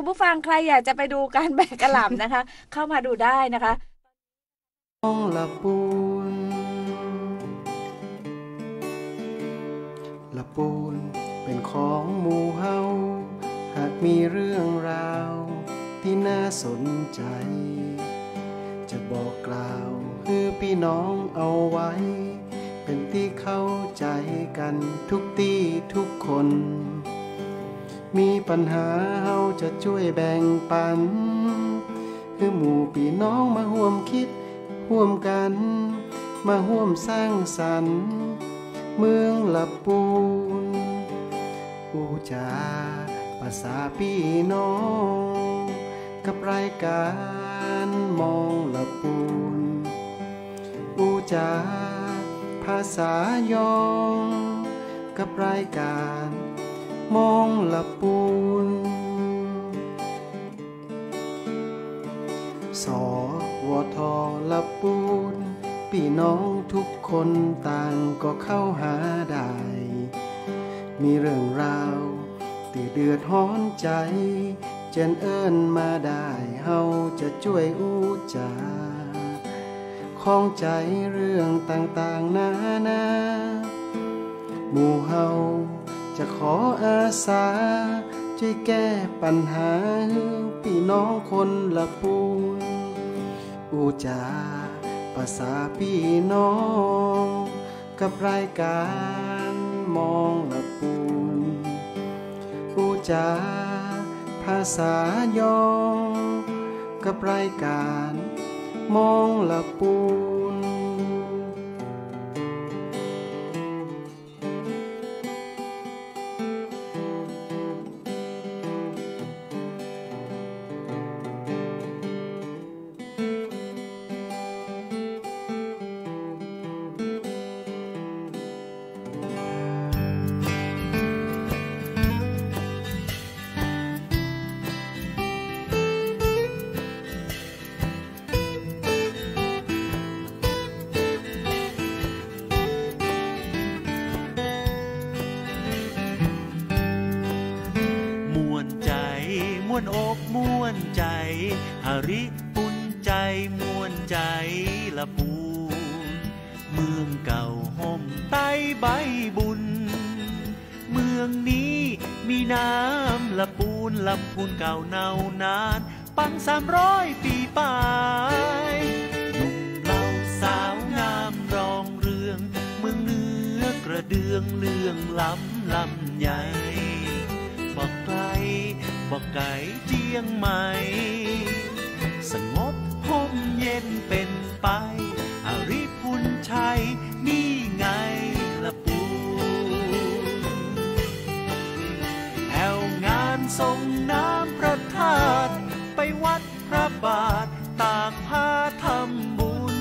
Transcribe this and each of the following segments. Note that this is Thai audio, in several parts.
ุณผู้ฟังใครอยากจะไปดูการแบกกระหล่ำนะคะ เข้ามาดูได้นะคะองละปูนละปูนเป็นของหมู่เฮาหากมีเรื่องราวที่น่าสนใจ จะบอกกล่าวคือพี่น้องเอาไว้ เป็นที่เข้าใจกันทุกที่ทุกคนมีปัญหาเฮาจะช่วยแบ่งปัน คือหมู่ปีน้องมาห่วมคิดห่วมกัน มาห่วมสร้างสรรค์ เมืองละปูนปูจาภาษาพี่น้อง กับรายการมองละปูนปูจาภาษายอง กับรายการมองหลับปูนสอวทลับปูน พี่น้องทุกคนต่างก็เข้าหาได้ มีเรื่องราวตีเดือดห้อนใจ เจนเอิญมาได้เฮาจะช่วยอู้จาข้องใจเรื่องต่าง ๆนานา หมู่เฮาจะขออาสาช่วยแก้ปัญหาพี่น้องคนละปูนอูจาภาษาพี่น้อง กับรายการมองละปูนอูจาภาษายอง กับรายการมองละปูนอริปุนใจมวนใจละปูน เมืองเก่าห่มใต้ใบบุญ เมืองนี้มีน้ำละปูน ลำพูนเก่าเนานาน ปันสามร้อยปีไปุเล่าสาวงามรองเรืองเมืองเนือกระเดืองเลืองลำลำใหญ่บอกไกลบอกไกลเจียงใหม่สงบพมเย็นเป็นไป อริพุนชัยนี่ไงละปูแถวงานส่งน้ำพระธาตุไปวัดพระบาทตากผ้าทำบุญ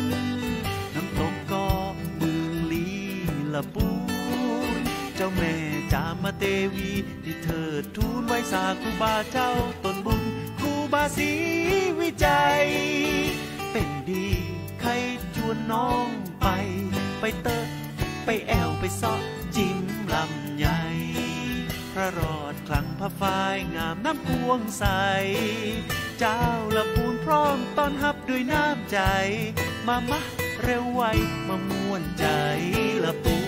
น้ำตกก็เมืองลีละปูเจ้าแม่จามเทวีที่เธอทูลไว้สาคุบาเจ้าตนบุญบาสีวิจัย เป็นดีใครชวนน้องไป ไปเตอะไปแอวไปซอกจิ้มลำใหญ่พระรอดคลัง พระฝ้ายงามน้ำพวง ใส เจ้าละปูนพร้อมต้อนฮับด้วย น้ำใจ มามะ เร็ว ไวมามวน ใจละปู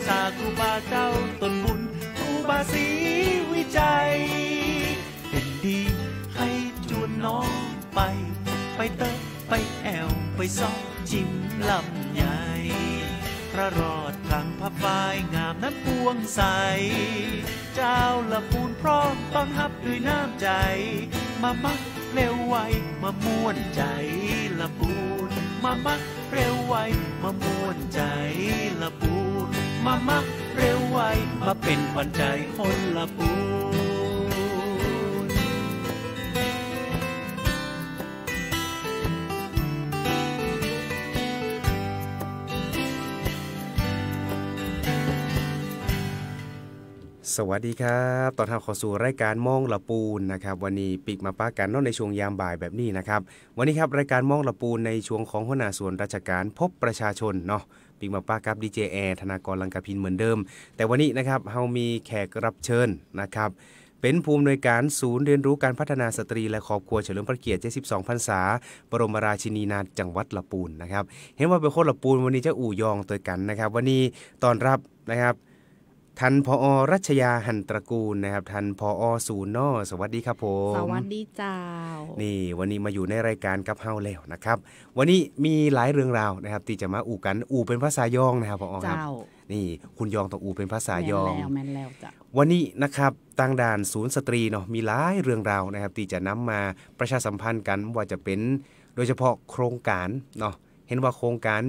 อยตาครูบาเจ้าตนบุญครูบาสีวิจัย เป็นดีให้จวนน้องไป ไปเติมไปแอวไปซอกจิ้มลำใหญ่ พระรอดทลงพระปายงามนั้นปวงใส เจ้าละปูนพร้อมต้อนรับด้วยน้ำใจมามักเร็วไวมามวนใจละปูนมามักเร็วไวมามวนใจละมามะเร็วไวมาเป็นขวัญใจคนละปูสวัสดีครับ ตอนทำบขอสู่รายการมองละปูนนะครับวันนี้ปิกมาป้ากันนอกในช่วงยามบ่ายแบบนี้นะครับวันนี้ครับรายการมองละปูนในช่วงของหัวหน้าส่วนราชการพบประชาชนเนาะปิงมาป้ากับดีเจแอร์ธนากรลังกาพินเหมือนเดิม แต่วันนี้นะครับเรามีแขกรับเชิญนะครับ เป็นภูมิหน่วยการศูนย์เรียนรู้การพัฒนาสตรีและครอบครัวเฉลิมพระเกียรติ72พรรษาบรมราชินีนาถจังหวัดละปูนนะครับ เห็นว่าเป็นคนละปูน วันนี้จะอู่ยองตัวกันนะครับ วันนี้ตอนรับนะครับท่านพอรัชยาหันตระกูลนะครับ ท่านพอสูนนอสวัสดีครับผมสวัสดีเจ้านี่ วันนี้มาอยู่ในรายการกับเฮาแล้วนะครับ วันนี้มีหลายเรื่องราวนะครับ ที่จะมาอู่กันอู่เป็นภาษายองนะครับพอครับนี่คุณยองต้องอู่เป็นภาษายองแม่นแล้วจ้ะวันนี้นะครับต่างด่านศูนย์สตรีเนาะมีหลายเรื่องราวนะครับ ที่จะนำมาประชาสัมพันธ์กันว่าจะเป็นโดยเฉพาะโครงการเนาะเห็นว่าโครงการ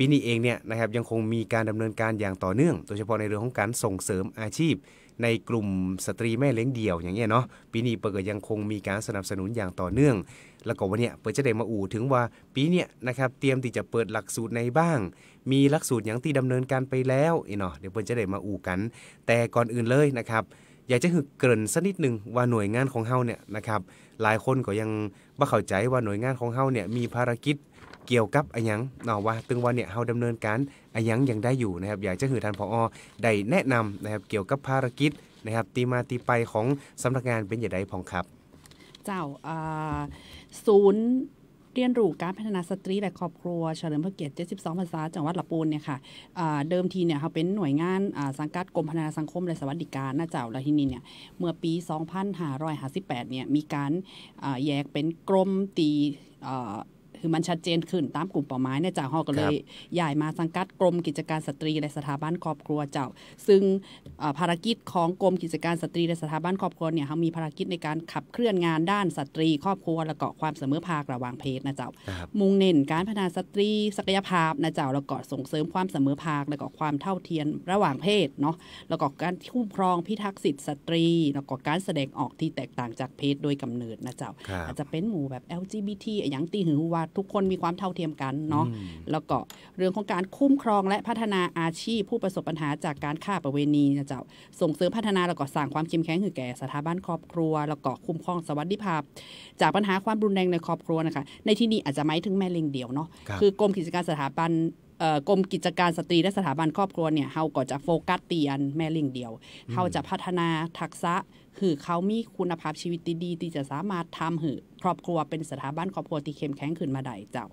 ปีนี้เองเนี่ยนะครับยังคงมีการดำเนินการอย่างต่อเนื่อง โดยเฉพาะในเรื่องของการส่งเสริมอาชีพ ในกลุ่มสตรีแม่เลี้ยงเดี่ยวอย่างเงี้ยเนาะปีนี้เปิดยังคงมีการสนับสนุนอย่างต่อเนื่อง แล้วก็วันเนี้ยเปิดจะได้มาอู่ถึงว่าปีเนี้ยนะครับเตรียมที่จะเปิดหลักสูตรในบ้าง มีหลักสูตรอย่างที่ดำเนินการไปแล้วอเนาะเดี๋ยวเปิดจะได้มาอู่กัน แต่ก่อนอื่นเลยนะครับอยากจะหึกเกริ่นสักนิดหนึ่งว่าหน่วยงานของเฮาเนี่ยนะครับหลายคนก็ยังม่เข้าใจว่าหน่วยงานของเฮาเนี่ยมีภารกิจเกี่ยวกับอะยังเนาะว่าตึงว่าเนี่ยเฮาดำเนินการอะยังยังได้อยู่นะครับ อยากจะหือท่านผอ ได้แนะนำนะครับเกี่ยวกับภารกิจ นะครับ ตีมาตีไปของสำนักงานเป็นอย่างไรพองครับ เจ้าศูนย์เรียนรู้การพัฒนาสตรีและครอบครัวเฉลิมพระเกียรติ72ภาษาจังหวัดลำปูนเนี่ยค่ะ เดิมทีเนี่ยเขาเป็นหน่วยงานสังกัดกรมพัฒนาสังคมและสวัสดิการนะเจ้าละทีนี้เนี่ย เมื่อปี 2558เนี่ยมีการแยกเป็นกรมตีคือมันชัดเจนขึ้นตามกลุ่มเป้าหมายเนี่ยจ่าฮอก็เลยย้ายมาสังกัดกรมกิจการสตรีและสถาบันครอบครัวเจ้า ซึ่งภารกิจของกรมกิจการสตรีและสถาบันครอบครัวเนี่ยเขามีภารกิจในการขับเคลื่อนงานด้านสตรี ครอบครัวและก็ความเสมอภาคระหว่างเพศนะเจ้ามุ่งเน้นการพัฒนาสตรีศักยภาพนะเจ้าแล้วก็ส่งเสริมความเสมอภาคและก็ความเท่าเทียมระหว่างเพศเนาะแล้วก็การคุ้มครองพิทักษ์สิทธิสตรี แล้วก็การแสดงออกที่แตกต่างจากเพศโดยกำเนิดนะเจ้าอาจจะเป็นหมู่แบบ LGBT อย่างตีหือว่าทุกคนมีความเท่าเทียมกันเนาะแล้วก็เรื่องของการคุ้มครองและพัฒนาอาชีพผู้ประสบปัญหาจากการฆ่าประเวณีนะเจ้าส่งเสริมพัฒนาแล้วก็สร้างความเข้มแข็งให้แก่สถาบันครอบครัว แล้วก็คุ้มครองสวัสดิภาพ จากปัญหาความรุนแรงในครอบครัวนะคะในที่นี้อาจจะหมายถึงแม่เลี้ยงเดี่ยวเนาะคือกรมกิจการสถาบันกรมกิจการสตรีและสถาบันครอบครัวเนี่ยเขาก็จะโฟกัสเตียนแม่เลี้ยงเดี่ยวเขาจะพัฒนาทักษะคือเขามีคุณภาพชีวิตดีๆที่จะสามารถทำหือครอบครัวเป็นสถาบันครอบครัวที่เข้มแข็งขึ้นมาได้เจ้า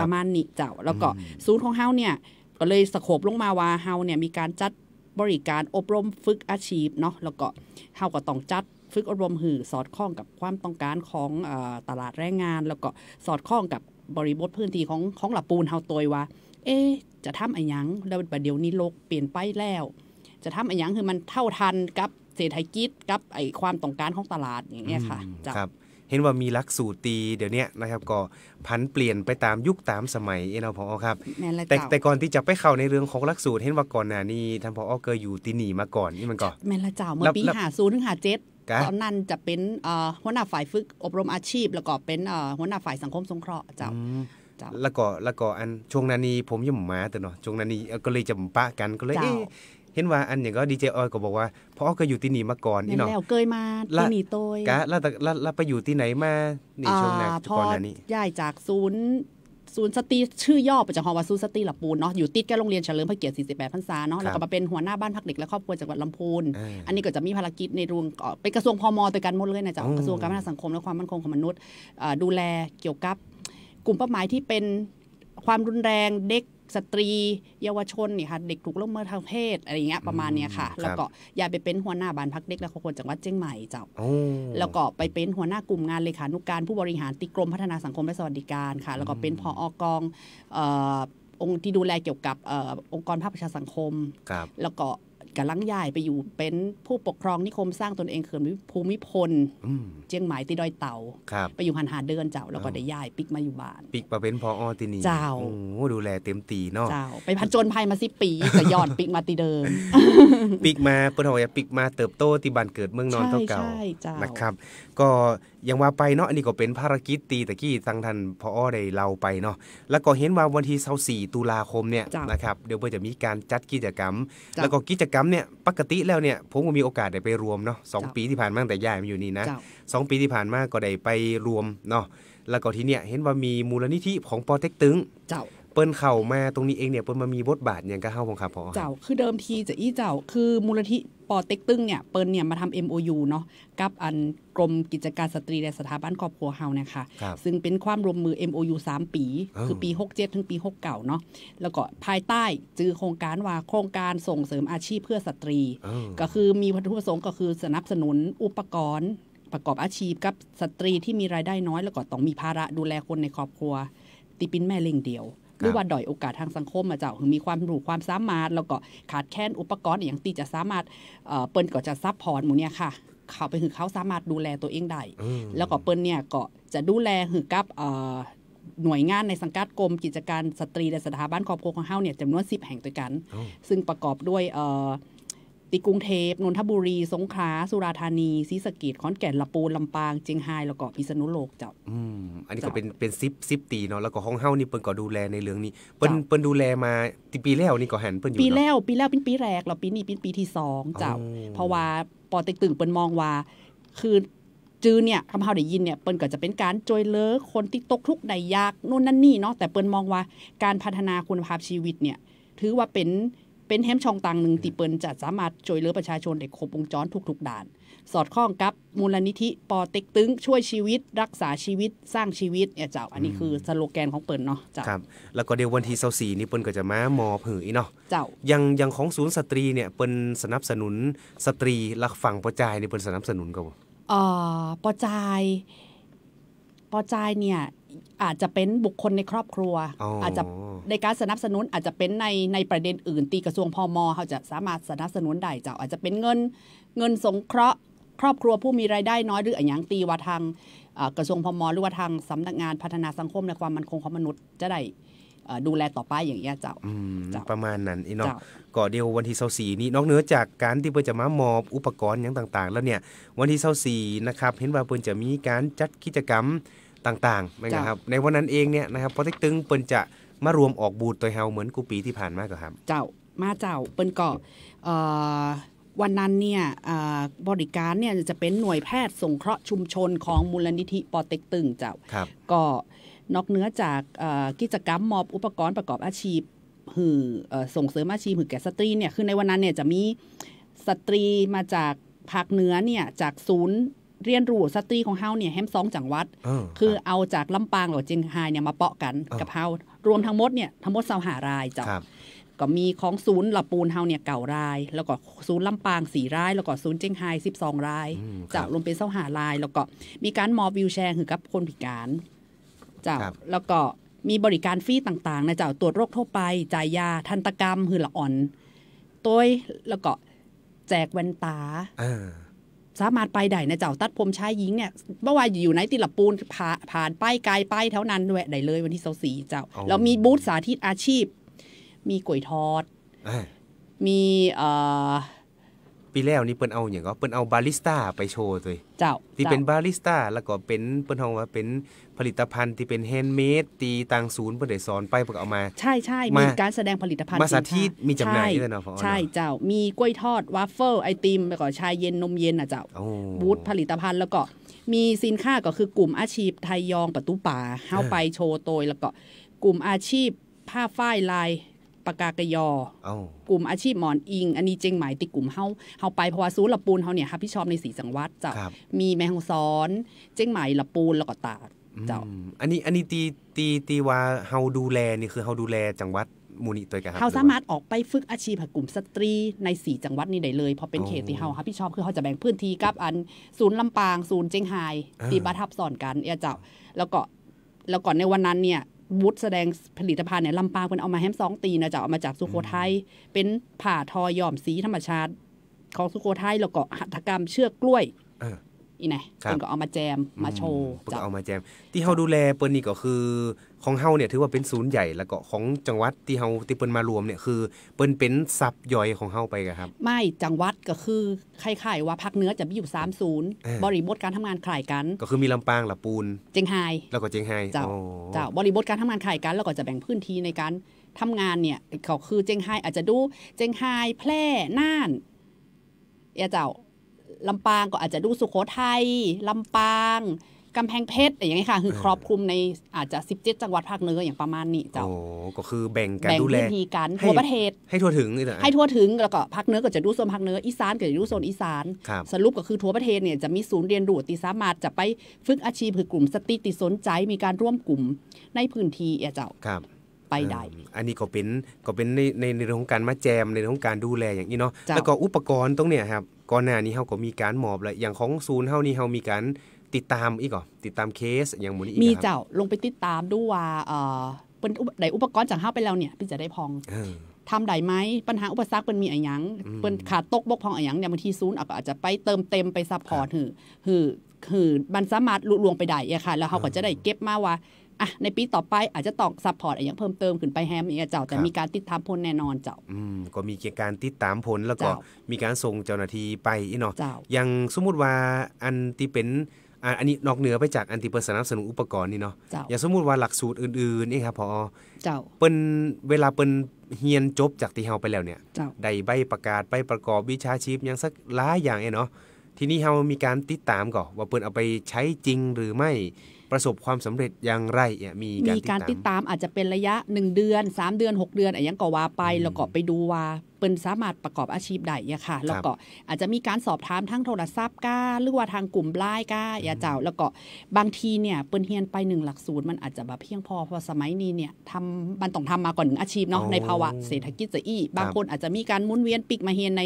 ประมาณนี้เจ้า แล้วก็ศูนย์ของเฮาเนี่ยก็เลยสโคบลงมาว่าเฮาเนี่ยมีการจัดบริการอบรมฝึกอาชีพเนาะแล้วก็เฮาก็ต้องจัดฝึกอบรมหือสอดคล้องกับความต้องการของตลาดแรงงาน แล้วก็สอดคล้องกับบริบทพื้นที่ของของหลับปูนเฮาตัวว่า เอ๊จะทำอะไรยังแล้วประเดี๋ยวนี้โลกเปลี่ยนไปแล้ว จะทำอะไรยังคือมันเท่าทันกับเศรษฐกิจกับไอความต้องการของตลาดอย่างเงี้ยค่ะครับเห็นว่ามีลักสูตรตีเดี๋ยวนี้นะครับ ก็พันเปลี่ยนไปตามยุคตามสมัยเอ็นอพอครับแต่แต่ก่อนที่จะไปเข้าในเรื่องของลักสูตรเห็นว่าก่อนหน้านี้ท่านพอเคยอยู่ตีหนีมาก่อนนี่มันก่อนแม่ละเจ้าเมื่อปีหาศูนย์ถึงหาเจ็ดตอนนั้นจะเป็นหัวหน้าฝ่ายฝึกอบรมอาชีพ แล้วก็เป็นหัวหน้าฝ่ายสังคมสงเคราะห์เจ้าแล้วก็แล้วก็อันช่วงนั้นนีผมยังหมาแต่เนาะช่วงนั้นนีก็เลยจะปะกันก็เลยเห็นว่า อันนี้ก็ดีเจออยก็บอกว่าพ่อก็อยู่ที่นี่มาก่อนนี่เนาะแล้วเคยมาที่นี่โตยกะแล้วแล้วไปอยู่ที่ไหนมานีช่วงนั้นก่อนหน้านี้ย้ายจากศูนย์ศูนย์สตีชื่อย่อประจากฮอวาซูสตีหลับปูนเนาะอยู่ติดกับโรงเรียนเฉลิมพระเกียรติ 48 พรรษาเนาะแล้วก็มาเป็นหัวหน้าบ้านพักเด็ก และครอบครัวจังหวัดลำพูน อันนี้ก็จะมีภารกิจในรวงเป็นกระทรวงพมตัวกันหมดเลยนะจ๊ะกระทรวงการพัฒนาสังคมและความมั่นคงของมนุษย์ดูแลเกี่ยวกับกลุ่มเป้าหมายที่เป็นความรุนแรงเด็กสตรีเยาวชนนี่ค่ะเด็กถูกล่วงเมิดทางเพศอะไรเงี้ยประมาณเนี้ยค่ะแล้วก็อยายไปเป็นหัวหน้าบ้านพักเด็กและครอบครัวจังหวัดเชียงใหม่เจ้าแล้วก็ไปเป็นหัวหน้ากลุ่มงานเลขานุการผู้บริหารติกรมพัฒนาสังคมและสวัสดิการค่ะแล้วก็เป็นผออกององค์ที่ดูแลเกี่ยวกับองค์กรภาคประชาสังคมแล้วก็กับลังยายไปอยู่เป็นผู้ปกครองนิคมสร้างตนเองเขื่อนภูมิพลเจียงหมายตีดอยเต่า ไปอยู่หันหาเดินเจ้า แล้วก็ได้ย้ายปิกมาอยู่บ้าน ปิกมาเป็นพออตินีเจ้าโอ้ดูแลเต็มตีเนาะเจ้าไปพันจนภัยมาสิปีแต่ยอดปิกมาตีเดิม ปิกมาเปิ้นหอยปิกมาเติบโตที่บ้านเกิดเมืองนอนเท่าเก่านะครับก็อย่างว่าไปเนาะอันนี้ก็เป็นภารกิจตีตะกี้ทางท่านพอได้เราไปเนาะแล้วก็เห็นว่าวันที่24ตุลาคมเนี่ยนะครับเดี๋ยวเพ่จะมีการจัดกิจกรรม แล้วก็กิจกรรมเนี่ยปกติแล้วเนี่ยผมก็มีโอกาสได้ไปรวมเนาะสปีที่ผ่านมาแต่ย่ายมาอยู่นี่นะสปีที่ผ่านมาก็ได้ไปรวมเนาะแล้วก็ทีเนี่ยเห็นว่ามีมูลนิธิของปอเต็กตึงเจ้าเปิ้นเข่ามาตรงนี้เองเนี่ยเปิ้นมามีบทบาทอย่างก็เฮ้าของครับพอเจ้าคือเดิมทีจะอี้เจ้าคือมูลนิธิปอเต็กตึ้งเนี่ยเปิลนเนี่ยมาทำ MOU เนาะกับอันกรมกิจการสตรี และสถาบันครอบครัวเฮานะคะซึ่งเป็นความร่วมมือ MOU 3 ปี คือปี 67 ถึงปี 69เนาะแล้วก็ภายใต้จือโครงการว่าโครงการส่งเสริมอาชีพเพื่อสตรี ก็คือมีวัตถุประสงค์ก็คือสนับสนุนอุปกรณ์ ประกอบอาชีพกับสตรีที่มีรายได้น้อยแล้วก็ต้องมีภาระดูแลคนในครอบครัวติปินแม่เล่งเดียวรือว่าด่อยโอกาสทางสังคมมาเจ้าถึงมีความรู้ ความสามารถ แล้วก็ขาดแคลนอุปกรณ์อย่างตีจะสามารถเปิลก็จะซับพอร์ตหมูเนี่ยค่ะ เขาไปถึงเขาสามารถดูแลตัวเองได้แล้วก็เปิลเนี่ยก็จะดูแลหือกับหน่วยงานในสังกัดกรมกิจการสตรีและสถาบันครอบครัวของเฮาเนี่ยจำนวน10แห่งด้วยกัน ซึ่งประกอบด้วยเติ กรุงเทพนนทบุรี สงขลาสุราธานี ศรีสะเกดขอนแก่นลำปูนลำปางเชียงรายแล้วก็พิษณุโลกเจ้าอืมอันนี้ก็เป็นเป็นซิปซิปตีเนาะแล้วก็ห้องเฮ้านี่เปิ้นก็ดูแลในเรื่องนี้เปิ้นเปิ้นดูแลมาปีแล้วนี่ก็หันเปิ้นอยู่ปีแล้ว ปีแล้วเป็นปีแรกแล้วปีนี้เป็นปีที่สองเจ้า เพราะว่าปอติกตึงเปิ้นมองว่า คือจือเนี่ยคำเฮาได้ยินเนี่ยเปิ้นก็จะเป็นการจอยเลิกคนที่ตกทุกข์ได้ยากนู่นนั่นนี่เนาะแต่เปิ้นมองว่าการพัฒนาคุณภาพชีวิตเนี่ย ถือว่าเป็นเป็นแฮมช่องต่างหนึ่งที่เปิลจะสามารถช่วยเหลือประชาชนได้ครบวงจรทุก ๆด่าน สอดคล้องกับมูลนิธิปอเต็กตึงช่วยชีวิตรักษาชีวิตสร้างชีวิตเนี่ยเจ้าอันนี้คือสโลแกนของเปิลเนาะเจ้าครับ แล้วก็เดี๋ยววันที่เสาร์สี่นี่เปิลก็จะมามอเผยเนาะเจ้ายังยังของศูนย์สตรีเนี่ยเปิลสนับสนุนสตรีรักฝั่งประจายเนี่ยเปิลสนับสนุนกับอ่อประจายประจายเนี่ยอาจจะเป็นบุคคลในครอบครัว อาจจะในการสนับสนุนอาจจะเป็นในในประเด็นอื่น ตีกระทรวงพอมเขาจะสามารถสนับสนุนได้เจ้าอาจจะเป็นเงินเงินสงเคราะห์ครอบครัวผู้มีรายได้น้อยหรืออย่างตีว่าทางกระทรวงพอมหรือว่าทางสำนักงานพัฒนาสังคมและความมั่นคงของมนุษย์จะได้ดูแลต่อไปอย่างเงี้ยเจ้าประมาณนั้นอีน้องก็เดียววันที่เสาสีนี้นอกเหนือจากการที่เพื่อจะมามอบอุปกรณ์อย่างต่างๆ แล้วเนี่ยวันที่เสาสีนะครับเห็นว่าเพื่อจะมีการจัดกิจกรรมต่างๆนะครับ ในวันนั้นเอง เนี่ยนะครับพอเต็กตึงเปิ้นจะมารวมออกบูธตัวเฮาเหมือนกูปีที่ผ่านมาก็ครับ เจ้า มาเจ้าเปิ้นก็วันนั้นเนี่ยบริการเนี่ย จะเป็นหน่วยแพทย์สงเคราะห์ชุมชนของมูลนิธิปอเต็กตึงเจ้า ก็นอกเหนือจากกิจกรรมมอบอุปกรณ์ประกอบอาชีพหือส่งเสริมอาชีพหือแก่สตรีเนี่ย คือในวันนั้นเนี่ยจะมีสตรีมาจากภาคเหนือเนี่ยจากศูนย์เรียนรู้สตรีของเฮาเนี่ยแฮมซองจังหวัด คือเอาจากลำปางหรือเจียงไฮเนี่ยมาเปาะ กันกับเฮารวมทั้งหมดเนี่ยทั้งหมดเสาหารายจ้ะก็มีของศูนย์ละปูนเฮาเนี่ยเก่าราย แล้วก็ศูนย์ลำปางสี่รายแล้วก็ศูนย์เจียงไฮสิบสองรายจะรวมเป็นเสาหาราย แล้วก็มีการมอบวิวแชร์หือกับคนพิการจ้ะแล้วก็มีบริการฟรีต่าง ๆนะจ้ะตรวจโรคทั่วไปจ่ายยาทันตกรรมหือละอ่อนตัวแล้วก็แจกแว่นตาสามารถไปได้นะเจ้า ตัดผมชายหญิงเนี่ยเมื่อวานอยู่ไหนติละปูนผ่าผ่านป้ายไกลป้ายเท่านั้นด้วยได้เลยวันที่เสาสีเจ้า แล้วมีบูธสาธิตอาชีพ มีก๋วยทอด มีเอ่อปีแล้วนี่เปิ้นเอาอย่างก็เปิ้นเอาบาริสต้าไปโชว์เลยเจ้าที่เป็นบาริสต้าแล้วก็เป็นเปิ้นทองว่าเป็นผลิตภัณฑ์ ที่เป็นแฮนด์เมดตีต่างศูนย์เพิ่นได้สอนไปเปิ่นเอามา ใช่ใช่มีการแสดงผลิตภัณฑ์มาสาธิต มีจำหน่ายด้วยเนาะใช่เจ้ามีกล้วยทอดวาฟเฟิลไอติมแล้วก็ชายเย็นนมเย็นอ่ะเจ้าบูธผลิตภัณฑ์แล้วก็มีสินค้าก็คือกลุ่มอาชีพไทยยองประตูป่าเฮาไปโชว์ตัยแล้วก็กลุ่มอาชีพผ้าฝ้ายลายปากากยอกลุ่มอาชีพหมอนอิง อันนี้เจงหมายติกลุ่มเฮา เฮาไปเพราะว่าซูละปูนเฮาเนี่ยค่ะพี่ชอบในสีสังวัดเจ้ามีแมงซ้อน เจงหมายละปูนแล้วก็ตาดเจ้าอันนี้อันนี้ตีตีตีว่าเฮาดูแลนี่คือเฮาดูแลจังหวัดมูนิตัวกันครับเฮาสามารถออกไปฝึกอาชีพกลุ่มสตรีในสี่จังหวัดนี้ได้เลยพอเป็นเขตที่เฮาครับพี่ชอบคือเขาจะแบ่งพื้นที่กับ อันศูนย์ลำปาง ศูนย์เจงไฮตีบาทับสอนกันเอเจ้าแล้วก็แล้วก่อนในวันนั้นเนี่ยบูธแสดงผลิตภัณฑ์เนี่ยลำปางเป็นเอามาแฮมสองตีนะจะเอามาจากสุโขทัยเป็นผ่าทอย่อมสีธรรมชาติ ของสุโขทัยแล้วก็หัตถกรรมเชือกกล้วยอีไงเปินก็เอามาแจมมาโชว์จะเอามาแจม ที่เฮาดูแลเปิ้นนี่ก็คือของเฮาเนี่ยถือว่าเป็นศูนย์ใหญ่แล้วก็ของจังหวัดที่เฮาที่เปิ้ลมารวมเนี่ยคือเปิ้ลเป็นซับย่อยของเฮาไปครับ ไม่จังหวัดก็คือใครๆว่าพักเนื้อจะมีอยู่3ามศูนย์บริบทการทำงานคล้ายกัน ก็คือมีลำปางละปูนเจียงไฮแล้วก็เจียงไฮเจ้าเจ้าบริบทการทำงานคล้ายกัน แล้วก็จะแบ่งพื้นที่ในการทำงานเนี่ยเขาคือเจียงไฮอาจจะดูเจียงไฮแพร่น่านเอเจ้าลำปางก็อาจจะดูสุโขทัยลำปางกำแพงเพชรอย่างนี้ค่ะ คือ ครอบคลุมในอาจจะ17จังหวัดภาคเหนืออย่างประมาณนี้จ้ะโอ้ก็คือแบ่งกันดูแลแบ่งพื้นที่กันทั่วประเทศ ให้ทั่วถึงเลยละให้ทั่วถึงแล้วก็ภาคเหนือก็จะดูโซนภาคเหนืออีสานก็จะดูโซนอีสานสรุปก็คือทั่วประเทศเนี่ยจะมีศูนย์เรียนรู้ที่สามารถจะไปฝึกอาชีพคือกลุ่มสติติสนใจมีการร่วมกลุ่มในพื้นที่เจ้าครับไปได้อันนี้ก็เป็นก็เป็นในในเรื่องของการมาแจมในเรื่องของการดูแลอย่างนี้เนาะแล้วก็อุปกรณ์ตรงเนี้ยครับก่อนหน้านี้เฮาก็มีการมอบเลยอย่างของศูนย์เฮานี่เฮามีการติดตามอีกเหรอติดตามเคสอย่างมูลนิธิมีเจ้าลงไปติดตามด้ว่าเออเป็นไดอุปกรณ์จากห้าไปแล้วเนี่ยพี่จะได้พองทำได้ไหมปัญหาอุปสรรคเป็นมีอะไรยังเป็นขาดตกบกพร่องอะไรยังเนี่ยบางทีซูนอาจจะไปเติมเต็มไปซัพพอร์ตหือหือหือมันสามารถลุลวงไปได้อะค่ะแล้วเขาก็จะได้เก็บมาว่าอ่ะในปีต่อไปอาจจะต้องซัพพอร์ตอย่างเพิ่มเติมขึ้นไปแฮมอีกเจ้าแต่มีการติดตามผลแน่นอนเจ้า อืมก็มีการติดตามผลแล้วก็มีการส่งเจ้าหน้าที่ไปอีเนาะอย่างสมมุติว่าอันที่เป็นอันนี้นอกเหนือไปจากอันติเปร์สนับสนุนอุปกรณ์นี่เนาะ อย่างสมมุติว่าหลักสูตรอื่นๆนี่ครับพอเจ้าเปิ้นเวลาเปิ้นเฮียนจบจากที่เฮาไปแล้วเนี่ย ได้ใบประกาศใบประกอบวิชาชีพยังสักหลายอย่างเนาะ ทีนี้เฮามีการติดตามก่อ ว่าเปิ้นเอาไปใช้จริงหรือไม่ ประสบความสำเร็จอย่างไรเนี่ยมีการติดตามอาจจะเป็นระยะ 1 เดือน3เดือน 6 เดือนอะไยังก็ว่าไปแล้วก็ไปดูว่าเปิ้นสามารถประกอบอาชีพได้ยาค่ะ แล้วก็อาจจะมีการสอบถามทั้งโทรศัพท์ก้า หรือว่าทางกลุ่มไลน์ก้ายาเจ้าแล้วก็บางทีเนี่ยเปิ้นเฮียนไปหนึ่งหลักสูตรมันอาจจะแบบเพียงพอ เพราะสมัยนี้เนี่ยทำมันต้องทำมาก่อนหนึ่งอาชีพเนาะในภาวะเศรษฐกิจจะอี้บางคนอาจจะมีการมุนเวียนปิกมาเฮียนใน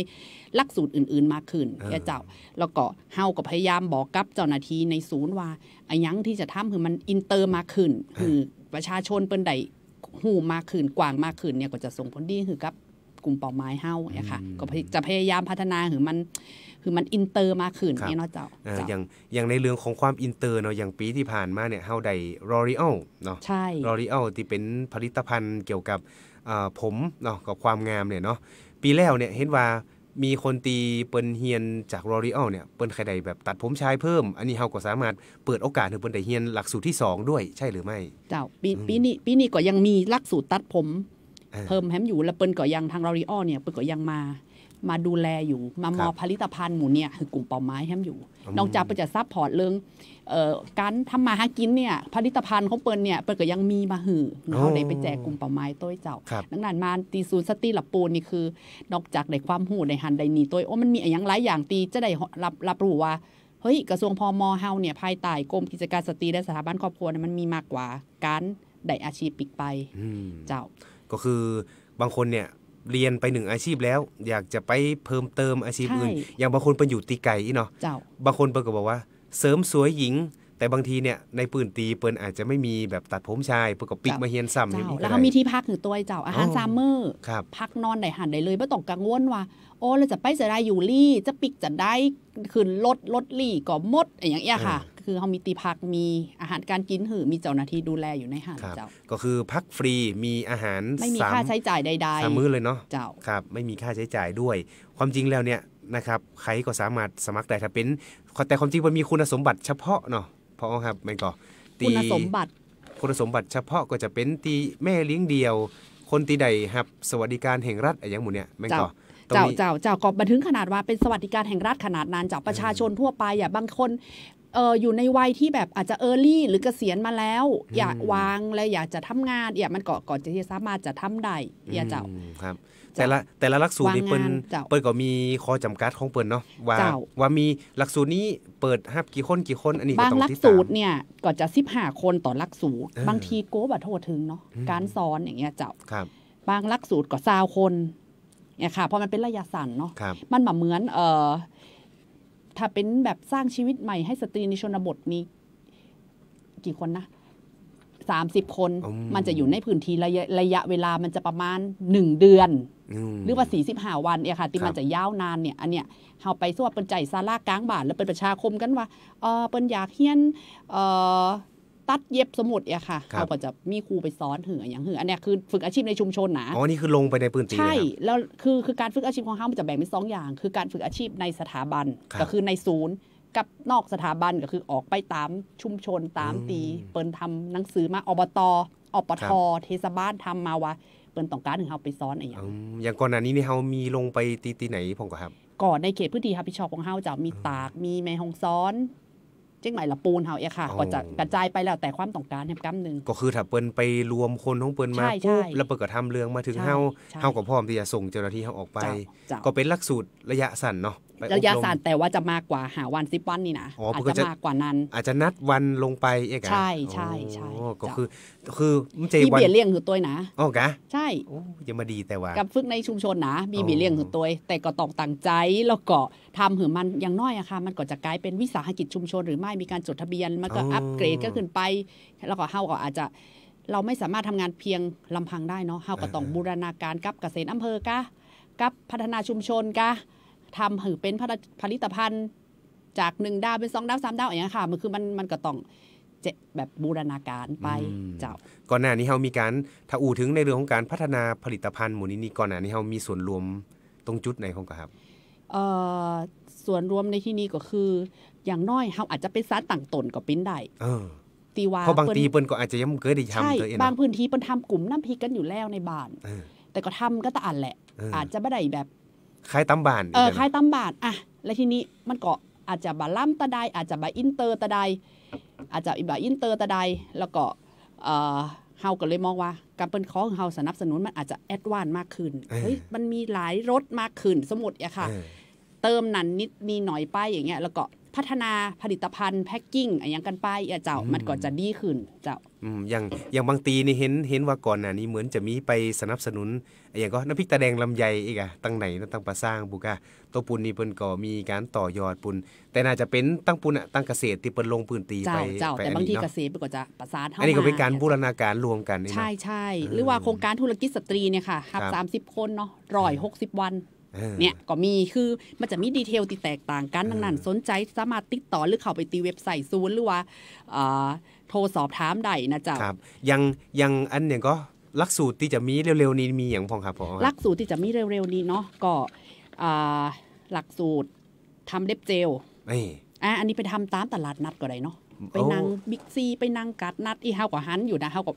หลักสูตรอื่น ๆมากขึ้นยาเจ้าแล้วก็เฮาก็พยายามบอกกับเจ้าหน้าที่ในศูนย์ว่าอายังที่จะทำคือมันอินเตอร์มากขึ้น คือประชาชนเปิ้นไดหูมากขึ้นกว้างมากขึ้นเนี่ยก็จะส่งผลดีคือกับกลุ่มเป่าไม้เฮ้าเนี่ยค่ะก็จะพยายามพัฒนาหรือมัน คือมันอินเตอร์มากขึ้นนี่เนาะเจ้าอย่างอย่างในเรื่องของความอินเตอร์เนาะอย่างปีที่ผ่านมาเนี่ยเฮาได้รอริเอลเนาะใช่รอริเอลที่เป็นผลิตภัณฑ์เกี่ยวกับผมเนาะกับความงามเนี่ยเนาะปีแล้วเนี่ยเห็นว่ามีคนตีเปิ้นเฮียนจากรอริเอลเนี่ยเปิ้นใครใดแบบตัดผมชายเพิ่ม อันนี้เฮาก็สามารถเปิดโอกาสให้เปิ้นได้เฮียนหลักสูตรที่ 2 ด้วยใช่หรือไม่เจ้าปีปีนี้ปีนี้ก็ยังมีหลักสูตรตัดผมเพิ่มแฮมอยู่และเปิลก่อยังทางเราริออเนี่ยเปิลก่อยังมา มาดูแลอยู่มามอผลิตภัณฑ์หมูเนี่ยคือกลุ่มเป่าไม้แฮมอยู่ นอกจากเปิลจะซัพพอร์ตเรื่องการทำมาหากินเนี่ยผลิตภัณฑ์ของเปิลเนี่ยเปิลก็ยังมีมาหือเขาได้ไปแจกกลุ่มเป่าไม้ต้ยเจ้าดังนั้นมาตีซูนสตีลับปูนนี่คือนอกจากในความหูในหันไดนีต้ยโอ้มันมีอย่างหลายอย่างตีจะได้รับรับรู้ว่า เฮ้ยกระทรวงพอมเฮาเนี่ยภายใต้กรมกิจการสตรีและสถาบันครอบครัวมันมีมากกว่าการได้อาชีพปิกไปเจ้าก็คือบางคนเนี่ย เรียนไปหนึ่งอาชีพแล้ว อยากจะไปเพิ่มเติมอาชีพอื่น อย่างบางคนไปอยู่ตีไก่เนาะบางคนเปิดก็บอกว่า เสริมสวยหญิงแต่บางทีเนี่ยในปืนตีเปิ้นอาจจะไม่มีแบบตัดผมชายเปิ้นก็ปิกมาเฮียนซ้ำอจ้าแล้วเขามีที่พักอืูตัวเจ้าอาหารซัมเมอร์พักนอนไหนหันได้เลยไม่ต้องกังวลว่าโอ้เราจะไปจะได้อยู่ลี่จะปิกจะได้ ขึ้นรถรถลี่ก็มดอย่างเงี้ยค่ะ คือเขามีตีพักมีอาหารการกินหือมีเจ้าหน้าที่ดูแลอยู่ในหานเจ้าก็คือพักฟรีมีอาหารไม่มีค่าใช้จ่ายใดๆสามมื้อเลยเนาะเจ้า ครับไม่มีค่าใช้จ่ายด้วย ความจริงแล้วเนี่ยนะครับใครก็สามารถสมัครได้ถ้าเป็นแต่ความจริงมันมีคุณสมบัติเฉพาะเนาะพาะครับไม่ก็ตีคุณสมบัติ คุณสมบัติเฉพาะก็จะเป็นตีแม่เลี้ยงเดียว คนตีใดครับ สวัสดิการแห่งรัฐอะไรอย่างหมู่เนี่ยไม่ก็เจ้า เจ้า เจ้ากอบบันทึกขนาดว่าเป็นสวัสดิการแห่งรัฐขนาดนั้นจากประชาชนทั่วไปอ่ะบางคนเอออยู่ในวัยที่แบบอาจจะเออร์ลี่หรือเกษียณมาแล้ว อยากวางแล้อยากจะทำงานอยายมันก่อก่อนจะที่สามารถจะทำได้อยากจะครับแต่ละแต่ละหลักสูตรนี่เปิ้นเปิ้นก็มีข้อจำกัดของเปิ้นเนาะว่าว่ามีหลักสูตรนี้เปิดฮับกี่คนกี่คนอันนี้ก็ต้องติดตามบางหลักสูตรเนี่ยก็จะ15คนต่อหลักสูตรบางทีโก้บ่โทษถึงเนาะการสอนอย่างเงี้ยเจ้าครับ บางหลักสูตรก็20คน เนี่ยค่ะ เพราะมันเป็นระยะสั้นเนาะมันเหมือนเอ่อถ้าเป็นแบบสร้างชีวิตใหม่ให้สตรีในชนบทนี้ กี่คนนะ30 คนมันจะอยู่ในพื้นที่ระยะระยะเวลามันจะประมาณ 1 เดือนหรือว่า 45 วันเนี่ยค่ะที่มันจะยาวนานเนี่ยอันเนี้ยเขาไปสวดเป้นใจซาลากลางบาทแล้วเป็นประชาคมกันว่าเออเป้นอยากเฮียนเออตัดเย็บสมุดเนี่ยค่ะเขาก็จะมีครูไปสอนเหืออย่างเหืออันนี้คือฝึกอาชีพในชุมชนนะอ๋อ นี่คือลงไปในพื้นที่ใช่ แล้วคือคือการฝึกอาชีพของเขามันจะแบ่งเป็นสองอย่างคือการฝึกอาชีพในสถาบันก็คือในศูนย์กับนอกสถาบันก็คือออกไปตามชุมชนตามตีเปิ่นทำหนังสือมาอบตอปทเทศบาลทำมาว่าเปิ่นต้องการถึงเฮาไปซ้อนอะไรอย่างอย่างก่อนหน้านี้นี่เฮามีลงไปตีตีไหนพ่องก็ครับ ก่อนในเขตพื้นที่รับพิดชอบของเฮาจะมีตากมีแม่ฮองซ้อนเจ๊งให่ละปูนเฮาเอค่ะ ก็จะกระจายไปแล้วแต่ความต้องการแค่กกำหนึ่งก็คือถ้าเปิ้นไปรวมคนของเปิ้นมาปุ๊บแล้วเปิ้นก็ทำเรื่องมาถึงเฮาเฮาก็พร้อมที่จะส่งเจ้าหน้าที่เฮาออกไป ก็เป็นหลักสูตรระยะสั้นเนาะระยะสั้นแต่ว่าจะมากกว่าหาวันซิปวันนี่นะอาจจะมากกว่านั้น อาจจะนัดวันลงไปเอกใช่ใช่ใช่ก็คือคือมันจะมีเบียเลี่ยงคือตัวนะอ๋อกะใช่ยังมาดีแต่ว่ากับฝึกในชุมชนนะมีเบียเลี่ยงคือตัวแต่ก็ต้องตั้งใจแล้วก็ทำหือมันอย่างน้อยอะค่ะมันก็จะกลายเป็นวิสาหกิจชุมชน หรือไม่มีการจดทะเบียนมันก็อัปเกรดก็ขึ้นไปแล้วก็เฮาก็อาจจะ เราไม่สามารถทำงานเพียงลำพังได้เนาะเฮาก็ต้องบูรณาการกับเกษตรอำเภอกะกับพัฒนาชุมชนกะทำหรือเป็นผลิตภัณฑ์ จากหนึ่งดาวเป็นสองดาวสามดาวอย่างนี้ค่ะมันคือมันมันก็ต้องเจ็แบบบูรณาการไปเจ้าก่อนหน้านี้เฮามีการถ้าอู่ถึงในเรื่องของการพัฒนาผลิตภัณฑ์หมูนินี่ก่อนหน้านี้เฮามีส่วนรวมตรงจุดไหนของกครับส่วนรวมในที่นี้ก็คืออย่างน้อยเฮาอาจจะเป็นสารต่างตนก็เป็นได้ตีว่าเพราะบางทีเปิ้นก็อาจจะยังเคยได้ทำตัวเองบางพื้นที่เปิ้นทำกลุ่มน้ำพริกกันอยู่แล้วในบ้านแต่ก็ทำก็ตะอันแหละอาจจะไม่ได้แบบค่ายตำบานเออค่ายตำบานอ่ะ แล้วทีนี้มันก็อาจจะบาล่ำตะไดอาจจะบาอินเตอร์ตะไดอาจจะอีบาอินเตอร์ตะไดแล้วก็เออเฮาก็เลยมองว่าการเปิ้ข้อของเฮาสนับสนุนมันอาจจะแอดวานมากขึ้นเฮ้ยมันมีหลายรถมากขึ้นสมุดอะค่ะ เติมนันนิดมีหน่อยป้ายอย่างเงี้ยแล้วก็พัฒนาผลิตภัณฑ์แพ็กกิ้งอะไรอย่างกันไปเจ้ามันก็จะดีขึ้น เจ้าอย่างอย่างบางตีนี่เห็นเห็นว่าก่อนน่ะนี่เหมือนจะมีไปสนับสนุนอย่างก็น้ำพริกตาแดงลำไยอีกอะตั้งไหนนตั้งปลาสร้างบุกะตัวปุนนี่เปิ่นก็มีการต่อยอดปุนแต่น่าจะเป็นตั้งปุนอะตั้งเกษตรที่เปิ้นลงพื้นตีไปเจ้าแต่บางทีเกษตรเปนก็จะประสานเท่าอันนี้ก็เป็นการบูรณาการรวมกันใช่ใช่หรือว่าโครงการธุรกิจสตรีเนี่ยค่ะรับสามสิบคนเนาะร้อยหกสิบวันเนี่ยก็มีคือมันจะมีดีเทลติแตกต่างกันดังนั้นสนใจ สามารถติดต่อหรือเข้าไปตีเว็บไซต์ศูนย์ หรือว่าโทรสอบถามได้นะจ๊ะครับยังยังอันเนี่ยก็ลักสูตรที่จะมีเร็วๆนี้มีอย่างพองครับผมลักสูตรที่จะมีเร็วๆนี้เนาะก็หลักสูตรทำเล็บเจลอันนี้ไปทำตามตลาดนัดก็ได้เนาะไปนั่งบิ๊กซี ไปนั่งกัดนัดอีเฮากับฮันอยู่นะเฮากับ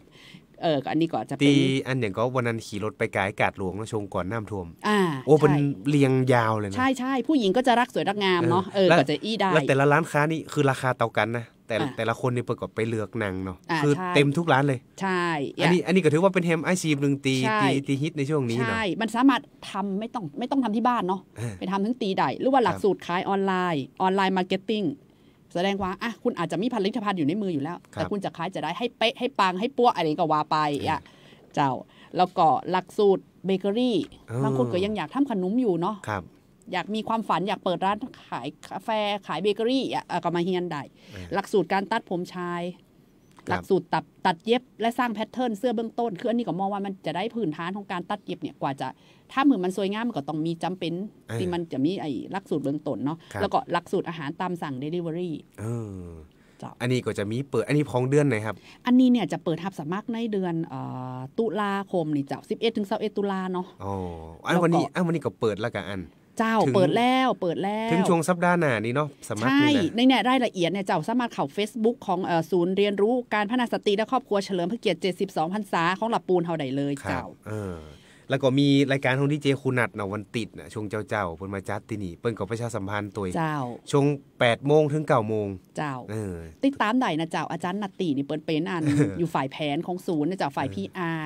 เอออันนี้ก็จะเป็นดีอันอย่างก็วันนั้นขี่รถไปกายกาดหลวงแล้วชงก่อนน้ำาท่วม อ่า โอ้เป็นเรียงยาวเลยนะใช่ใช่ผู้หญิงก็จะรักสวยรักงามเนาะ เออ ก็จะอี้ได้ แล้วแต่ละร้านค้านี่คือราคาเตากันนะ แต่แต่ละคนนี่ประกอบไปเลือกนางเนาะ คือเต็มทุกร้านเลย ใช่ อันนี้อันนี้ก็ถือว่าเป็นแฮมไอซีหนึ่งตีตีตีฮิตในช่วงนี้เนาะ ใช่ มันสามารถทำไม่ต้องไม่ต้องทำที่บ้านเนาะ ไปทำทั้งตีได้หรือว่าหลักสูตรขายออนไลน์ ออนไลน์มาร์เก็ตติ้งแสดงว่าอ่ะคุณอาจจะมีผลิตภัณฑ์อยู่ในมืออยู่แล้ว แต่คุณจะขายจะได้ให้เป๊ะ ให้ปังให้ปั้วอะไรก็ว่าไปอ่ะเจ้า แล้วก็หลักสูตรเบเกอรี่ บางคนก็ยังอยากทำขนมอยู่เนาะอยากมีความฝันอยากเปิดร้านขายกาแฟขายเบเกอรี่อ่ะก็มาเฮียนได้ หลักสูตรการตัดผมชายหลักสูตรตัดตัดเย็บและสร้างแพทเทิร์นเสื้อเบื้องต้นคืออันนี้ก็มองว่ามันจะได้พื้นฐานของการตัดเย็บเนี่ยกว่าจะถ้าเหมือนมันสวยงามมันก็ต้องมีจำเป็น ที่มันจะมีไอ้หลักสูตรเบื้องต้นเนาะแล้วก็หลักสูตรอาหารตามสั่งเดลิเวอรี่อันนี้ก็จะมีเปิดอันนี้พองเดือนไหนครับ อันนี้เนี่ยจะเปิดทับสมัครในเดือนตุลาคมนี่จะสิบเอ็ดถึงสิบเอ็ดตุลาเนาะอ๋ออันวันนี้อันวันนี้ก็เปิดแล้วกันอันเจ้าเปิดแล้วเปิดแล้ว ถึงช่วงสัปดาห์หน้านี้เนาะสามารถใช่ในเนี่ยรายละเอียดเนี่ยเจ้าสามารถเข้า Facebook ของศูนย์เรียนรู้การพัฒนาสติและครอบครัวเฉลิมพระเกียรติ 72พรรษาของหลับปูนเฮาได้เลยเจ้าแล้วก็มีรายการของดีเจคณนัดเนาะวันติดนะช่วงเจ้าาเพิ่นมาจัดที่นี่เพิ่นก็ประชาสัมพันธ์ตัวเจ้าช่วง8โมงถึง9โมง เจ้าเออติดตามได้นะเจ้า อาจารย์นัตตินี่เปิ้นเป็นอันอยู่ฝ่ายแผนของศูนย์นะเจ้าฝ่าย PR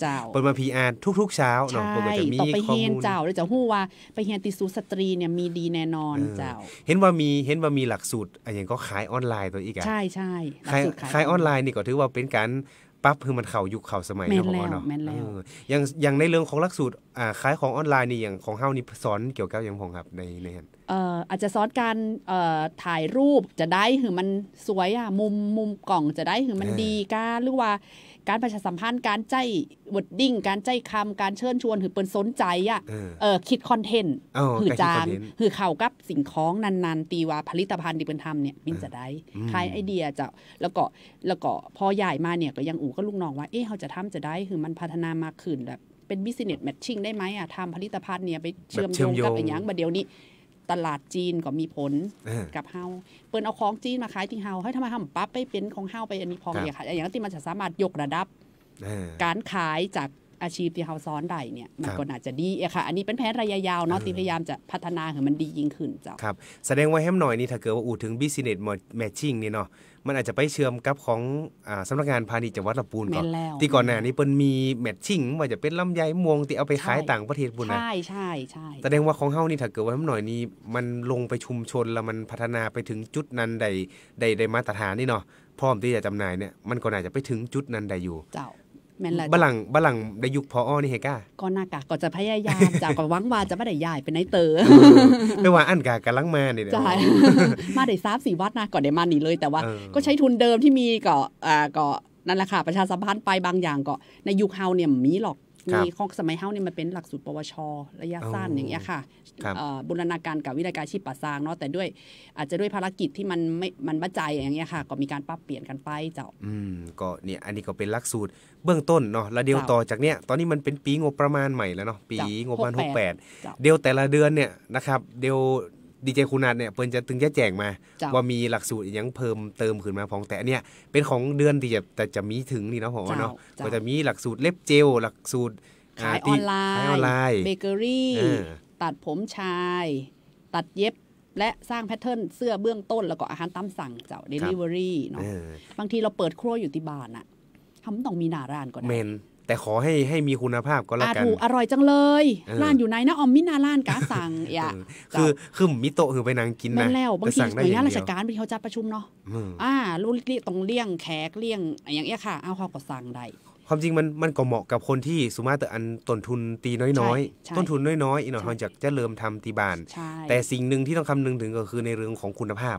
เจ้าเปิ้นมา PR ทุกๆเช้าเนาะเปิ้นก็จะมีข้อมูลไปเฮียนเจ้าแล้วจะฮู้ว่าไปเฮียนติสูสตรีเนี่ยมีดีแน่นอนเจ้าเห็นว่ามีเห็นว่ามีหลักสูตรอะไรอย่างก็ขายออนไลน์ตัวอีกอ่ะใช่ๆหลักสูตรขายออนไลน์นี่ก็ถือว่าเป็นการปั๊บคือมันเข่ายุคเข่าสมัยเนาะของเนาะอย่างยังในเรื่องของหลักสูตรคล้ขายของออนไลน์นี่อย่างของเฮานี่สอนเกี่ยวกับยังของครับในในเอ่ออาจจะสอนการถ่ายรูปจะได้หือมันสวยอ่ะมุมมุมกล่องจะได้หือมันดีก้าหรือว่าการประชาสัมพันธ์การใจวดดิ้งการใจคำการเชิญชวนหรือเปิ้นสนใจอ่ะเออคิดคอนเทนต์ หือจางหือเข่ากับสิ่งของนานๆตีว่าผลิตภัณฑ์ดีเปิธรทำเนี่ยมินจะได้คลายไอเดียจะแล้วก็แล้วก็พอใหญ่มาเนี่ยก็ยังอู่ก็ลูกน้องว่าเอ๊ะเขาจะทำจะได้หือมันพัฒนามากขึ้นแบบเป็นบิสเนสแมทชิ่งได้ไหมอ่ะทำผลิตภัณฑ์เนี่ยไปเชื่อมโยงกับอย่างบัดเดียวนี้ตลาดจีนก็มีผลกับเฮาเปิ้นเอาของจีนมาขายที่เฮาให้ทำไมทำปั๊บไปเป็นของเฮาไปอันนี้พอเลยค่ะอย่างที่มันจะสามารถยกระดับ การขายจากอาชีพที่เขาซ้อนได้เนี่ยมันก็น่าจะดีอะค่ะ อันนี้เป็นแผนระยะยาวเนาะที่พยายามจะพัฒนาให้มันดียิ่งขึ้นเจ้าครับ แสดงว่าแฮมหน่อยนี่ถ้าเกิดว่าอู่ถึง business matching นี่เนาะมันอาจจะไปเชื่อมกับของอสำนักงานพาณิชย์จังหวัดลำพูนก่อนที่ก่อนหน้านี้เปิ้นมีแมทชิ่งว่าจะเป็นลำไยม่วงที่เอาไปขายต่างประเทศบุญนะใช่ใช่ใช่ แสดงว่าของเฮานี่ถ้าเกิดว่าหน่อยนี้มันลงไปชุมชนแล้วมันพัฒนาไปถึงจุดนั้นได้ได้ได้มาตรฐานนี่เนาะพร้อมที่จะจำหน่ายเนี่ยมันก็น่าจะไปถึงจุดนั้นได้อยู่แม่นละบัลลังบัลลังได้ยุคพออนี่เฮก้าก็น่ากะก็จะพยายามจากก็วังว่าจะไม่ได้ย้ายไปไหนเตอไม่ว่าอันกะกำลังมาเนี่ยใช่มาได้ทราบสีวัดนะ ก่อนได้มานี่เลย แต่ว่าก็ใช้ทุนเดิมที่มีก็อ่าก็นั่นแหละค่ะ ประชาสัมพันธ์ไปบางอย่างก็ในยุคเฮาเนี่ยมีหรอกมีของสมัยเฮ้าเนี่ยมันเป็นหลักสูตรปวช ระยะสั้นอย่างเงี้ยค่ะบูรณาการกับวิทยาการชีพป่าซางเนาะแต่ด้วย อาจจะด้วยภารกิจที่มันไม่มันบัจใจอย่างเงี้ยค่ะ ก็มีการปรับเปลี่ยนกันไปเจ้า อืมก็เนี่ยอันนี้ก็เป็นหลักสูตรเบื้องต้นเนาะแล้วเดียวต่อจากเนี้ยตอนนี้มันเป็นปีงบประมาณใหม่แล้วเนาะปีงบประมาณหกแปดเดียวแต่ละเดือนเนี่ยนะครับเดียวดีเจคุณนัทเนี่ยเพิ่นจะถึงจะแจ้งมา ว่ามีหลักสูตรอย่างเพิ่มเติมขึ้นมาพองแต่เนี่ย เป็นของเดือนที่จะแต่จะมีถึงนี่เนาะพอเนาะก็จะมีหลักสูตรเล็บเจลหลักสูตรขายออนไลน์เบเกอรี่ ตัดผมชาย ตัดเย็บและสร้างแพทเทิร์นเสื้อเบื้องต้นแล้วก็อาหารตามสั่ง เจ้าเดลิเวอรี่เนาะบางทีเราเปิดครัวอยู่ที่บ้านอะทำต้องมีหน้าร้านก็ได้แต่ขอให้ให้มีคุณภาพก็แล้วกันถูกอร่อยจังเลย ร้านอยู่ไหนนะออมมินาร้านกาสั่งอย่าคือ คือมิโตะคือไปนางกินนะแล้วบางทีหน่วยงานราชการาปทีเขาจะประชุมเนาะอ่ารู้ต้องเลี่ยงแขกเลี่ยง อย่างเงี้ยค่ะ เอาเขาก็สั่งได้ความจริงมันมันก็เหมาะกับคนที่สุมาแต่อันต้นทุนตีน้อยๆ ต้นทุนน้อยๆอีกหน่อยเขาจากจะเริ่มทำตีบานแต่สิ่งหนึ่งที่ต้องคำนึงถึงก็คือในเรื่องของคุณภาพ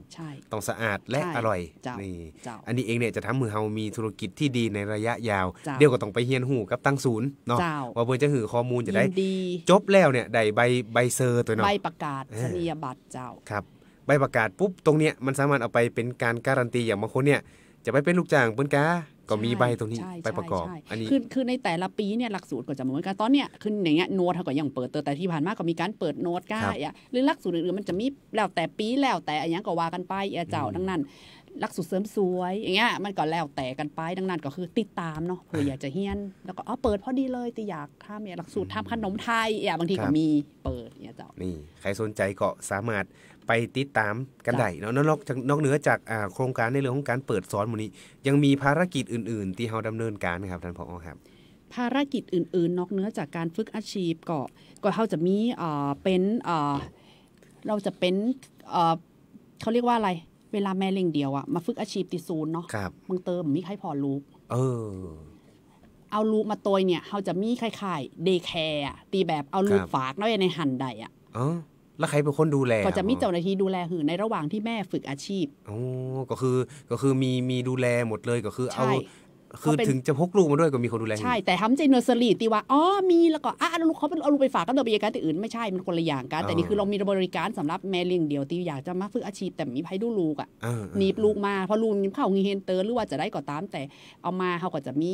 ต้องสะอาดและอร่อยนี่อันนี้เองเนี่ยจะทำมือเฮามีธุรกิจที่ดีในระยะยาวเดี๋ยวก็ต้องไปเฮียนหูกับตั้งศูนย์เนาะว่าเพื่อจะหือข้อมูลจะได้จบแล้วเนี่ยได้ใบใบเซอร์ตัวเนาะใบประกาศเนียบัตรเจ้าครับ ใบประกาศปุ๊บตรงเนี้ยมันสามารถเอาไปเป็นการการันตีอย่างบางคนเนี่ยจะไปเป็นลูกจ้างเพื่อนกาก็มีใบตรงนี้ไปประกอบอันนี้คือคือในแต่ละปีเนี่ยหลักสูตรก็จะเหมือนกันตอนเนี้ยคืออย่างเงี้ยโน้ตเขาก็ยังเปิดแต่ที่ผ่านมาก็มีการเปิดโน้ตก้าอ่ะหรือหลักสูตรอื่นๆมันจะมีแล้วแต่ปีแล้ว แต่อันยังก็ว่ากันไปเอเจ้าดังนั้นหลักสูตรเสริมสวยอย่างเงี้ยมันก็แล้วแต่กันไปดังนั้นก็คือติดตามเนาะเผื่ออยากจะเฮียน แล้วก็อ๋อเปิดพอดีเลยตีอยากทำเนี่ยหลักสูตรทำขนมไทยอย่งบางทีก็มีเปิดเนี่ยเจ้านี่ใครสนใจก็สามารถไปติดตามกันได้เนาะนอกจากนอกเหนือจากโครงการในเรื่องของการเปิดสอนมูนี้ยังมีภารกิจอื่นๆ ที่เราดำเนินการนะครับท่านผอครับ ภารกิจอื่น ๆ นอกเหนือจากการฝึกอาชีพก็ก็เขาจะมีเป็นเราจะเป็นเขาเรียกว่าอะไร เวลาแม่เล่งเดียวอะมาฝึกอาชีพติศูนย์เนาะมึงเติมมีใครพอลูก เออ เอาลูกมาตัวเนี่ยเขาจะมีคล้ายๆ เดย์แคร์ตีแบบเอาลูกฝาก้วยในหันใด อ่ะแล้วใครเป็นคนดูแล ก็จะมีเจ้าหน้าที่ดูแลหือในระหว่างที่แม่ฝึกอาชีพอ๋อก็คือก็คือมีมีดูแลหมดเลยก็คือเอาคือถึงจะพกลูกมาด้วยก็มีคนดูแลใช่ แต่ทำใจเนอร์เลีตีว่า อ๋อมีแล้วก็อ่ะลูกเขาเป็นเอาลูกไปฝากก็เดินไปยังการแต่อื่นไม่ใช่ มันคนละอย่างกัน แต่นี่คือเรามีบริการสำหรับแม่เลี้ยงเดี่ยวตีอยากจะมาฝึกอาชีพแต่มีไพ่ดูลูกอ่ะ นีบลูกมาเพราะลูกนีเข้าเงนเตอร์หรือว่าจะได้ก็ตาม แต่เอามาเขาก็จะมี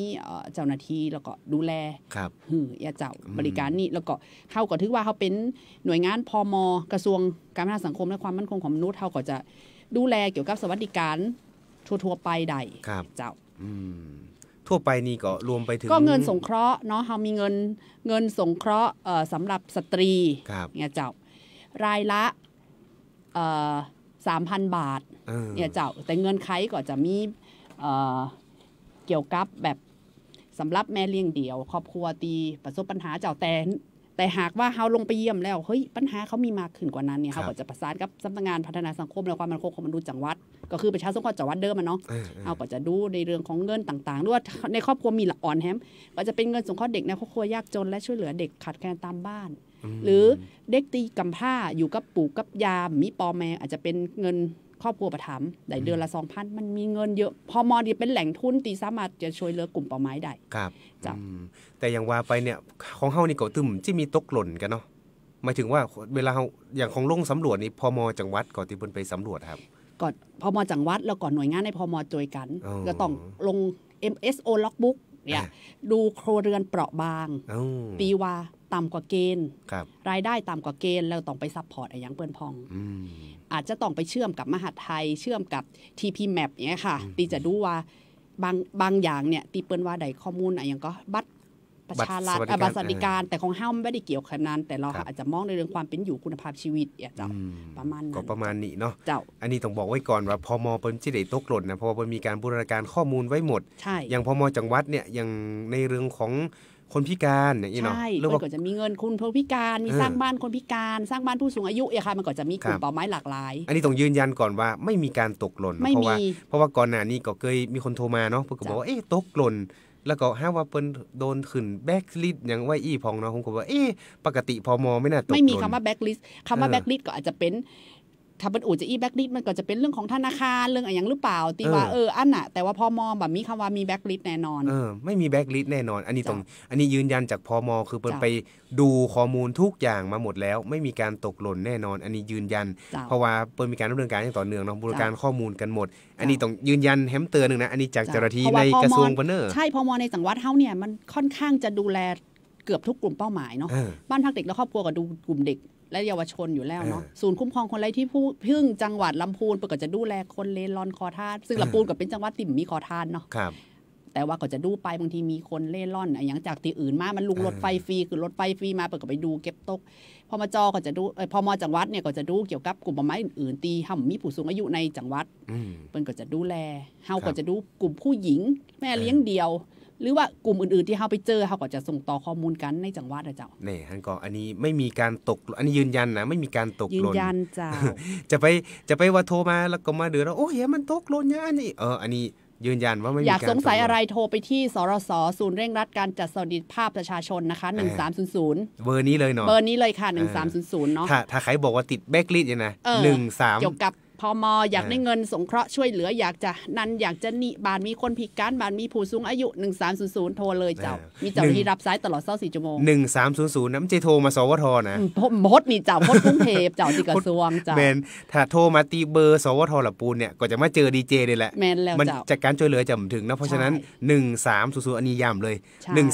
เจ้าหน้าที่แล้วก็ดูแลครับหือยาเจ้าบริการนี่แล้วก็เขาก็ถือว่าเขาเป็นหน่วยงานพมกระทรวงการพัฒนาสังคมและความมั่นคงของมนุษย์เขาก็จะดูแลเกี่ยวกับสวัสดิการทั่วๆไปใดเจ้าทั่วไปนี่ก็รวมไปถึงก็เงินสงเคราะห์เนาะเขามีเงินเงินสงเคราะห์สำหรับสตรีเนี่ยเจ้ารายละ สามพันบาทเนี่ยเจ้าแต่เงินครก็จะมีเกี่ยวกับแบบสำหรับแม่เลี้ยงเดี่ยว ครอบครัวตีประสบปัญหาเจ้าแต่แต่หากว่าเขาลงไปเยี่ยมแล้วเฮ้ย ปัญหาเขามีมากขึ้นกว่านั้นเนี่ยเขาก็จะประสานกับสำนักงานพัฒนาสังคมและความมั่นคงของมนุษย์จังหวัด ก็คือประชาสังคมจังหวัดเดิมอะเนาะเขาก็จะดูในเรื่องของเงินต่างๆ ด้วยในครอบครัวมีละอ่อนแฮมก็จะเป็นเงินสงเคราะห์เด็กในครอบครัวยากจนและช่วยเหลือเด็กขาดแคลนตามบ้านหรือเด็กตีกำพร้าอยู่กับปู่กับยามมีปอแมอาจจะเป็นเงินครอบครัวประถม ได้เดือนละสองพัน มันมีเงินเยอะพอมอดีเป็นแหล่งทุนตีสามารถจะช่วยเหลือกลุ่มเป่าไม้ได้ ครับจำแต่อย่างว่าไปเนี่ยของเฮานี่ก็ตึมที่มีตกหล่นกันเนาะหมายถึงว่าเวลาเฮาอย่างของลงสำรวจนี่พมจังหวัดก่อนที่เพิ่นไปสำรวจครับ ก่อนพมจังหวัดแล้วก่อนหน่วยงานในพมจอยกัน ก็ต้องลง MSO logbook เนี่ยดูโครเรือนเปราะบางตีว่าต่ำกว่าเกณฑ์รายได้ต่ำกว่าเกณฑ์เราต้องไปซัพพอร์ตไอ้ยังเปิ้นพอง อาจจะต้องไปเชื่อมกับมหาไทย เชื่อมกับ TP Map เนี้ยค่ะ ตีจะดูว่าบางบางอย่างเนี่ยตีเปิ้นว่าใดข้อมูลอะไรอย่างก็บัตรประชารัฐบัตรสวัสดิการแต่ของห้ามไม่ได้เกี่ยวขนาดแต่เราอาจจะมองในเรื่องความเป็นอยู่คุณภาพชีวิตเจ้าประมาณก็ประมาณนี้เนาะ เจ้า อันนี้ต้องบอกไว้ก่อนว่าพมเปิ้นจิได้ตกหล่นนะเพราะว่ามีการบูรณาการข้อมูลไว้หมด อย่างพมจังหวัดเนี่ยอย่างในเรื่องของคนพิการเ่นียเนาะใช่เัื่อก็จะมีเงินคุณพิการมีสร้างบ้านคนพิการ สร้างบ้านผู้สูงอายุเอค่ะมันก็จะมีกลุ่มเป้าหมายหลากหลาย อันนี้ต้องยืนยันก่อนว่า ไม่มีการตกหล่นเพราะว่า เพราะว่าก่อนหน้านี้ก็เคยมีคนโทรมาเนาะเพื่อก็บอกว่าเอ๊ะตกหล่น แล้วก็ห้าว่าเปิ้นโดนขึ้นแบ็กลิสต์อย่างไว้อีพองเนาะผมก็ว่าเอ๊ะปกติพอมอไม่น่าตกไม่มีคำว่าแบ็กลิสคำว่าแบ็กลิสก็อาจจะเป็นถ้าเป็นอู่จะอีแบ็กลิสมันก็จะเป็นเรื่องของธนาคารเรื่องอะไรอย่างหรือเปล่าตีว่าเอออันน่ะแต่ว่าพอมอแบบมีคำว่ามีแบ็กลิสแน่นอนเออไม่มีแบ็กลิสแน่นอน อันนี้ตรงอันนี้ยืนยันจากพอมอคือเปิดไปดูข้อมูลทุกอย่างมาหมดแล้วไม่มีการตกหล่นแน่นอนอันนี้ยืนยัน เพราะว่าเปิดมีการดำเนินการอย่างต่อเนื่องเนาะบริการข้อมูลกันหมด อันนี้ต้องยืนยันแฮมเตอร์หนึ่งนะอันนี้จากเจ้าหน้าที่ในกระทรวงนเนอร์ใช่พอมอในสังวัดเท่าเนี่ยมันค่อนข้างจะดูแลเกือบทุกกลุ่มเป้าหมายเนาะบ้านพักเด็กและครอบครัวก็ดูกลุ่มเด็กและเยาวชนอยู่แล้วเนาะศูนย์คุ้มครองคนไร้ที่พึ่งจังหวัดลำพูนเปิดกจะดูแลคนเลนรอนคอทานซึ่งลำพูนก็เป็นจังหวัดติ่มมีคอทานเนาะแต่ว่าก็จะดูไปบางที มีคนเล่ร่อนอย่างจากที่อื่นมามันลุงรถไฟฟรีคือรถไฟฟรีมาเปิดก็ไปดูเก็บตกพอมาจอก็จะดูพอมอจังหวัดเนี่ยก็จะดูเกี่ยวกับกลุ่มป่าไม้อื่นๆตีห่ำมีผู้สูงอายุในจังหวัดเปิ้นก็จะดูแลเฮาก็จะดูกลุ่มผู้หญิง แม่เลี้ยงเดียวหรือว่ากลุ่มอื่นๆที่เขาไปเจอเขาก็จะส่งต่อข้อมูลกันในจังหวัดนะเจ้านี่ท่านก็อันนี้ไม่มีการตกอันนี้ยืนยันนะไม่มีการตกหล่นยืนยันจ้าจะไปจะไปว่าโทรมาแล้วก็มาเดือดแล้วโอ้ยมันตกหล่นยันนี่เอออันนี้ยืนยันว่าไม่มีอยากสงสัยอะไรโทรไปที่ สรสศูนย์เร่งรัดการจัดสวัสดิภาพประชาชนนะคะ1300เบอร์นี้เลยเนาะเบอร์นี้เลยค่ะ1300เนาะถ้าถ้าใครบอกว่าติดแบกลิสเนี่ยนะ13เกี่ยวกับพมอยากได้เงินสงเคราะห์ช่วยเหลืออยากจะนั่นอยากจะนิบานมีคนพิการบานมีผู้สูงอายุ 1300 โทรเลยเจ้า มีเจ้าที่รับสายตลอดเส้าสี่ชั่วโมงย์ศูนย์น้ำเจโทรมาสวทนะพดนี่เจ้าพดกรุงเทพเจ้าที่กระทรวงเจ้าแมนถ้าโทรมาตีเบอร์สวทหลับปูนเนี่ยก็จะมาเจอดีเจเลยแหละแมนแล้วจ้าจากการช่วยเหลือจะถึงนะเพราะฉะนั้น 1300อันนี้ย้ำเลย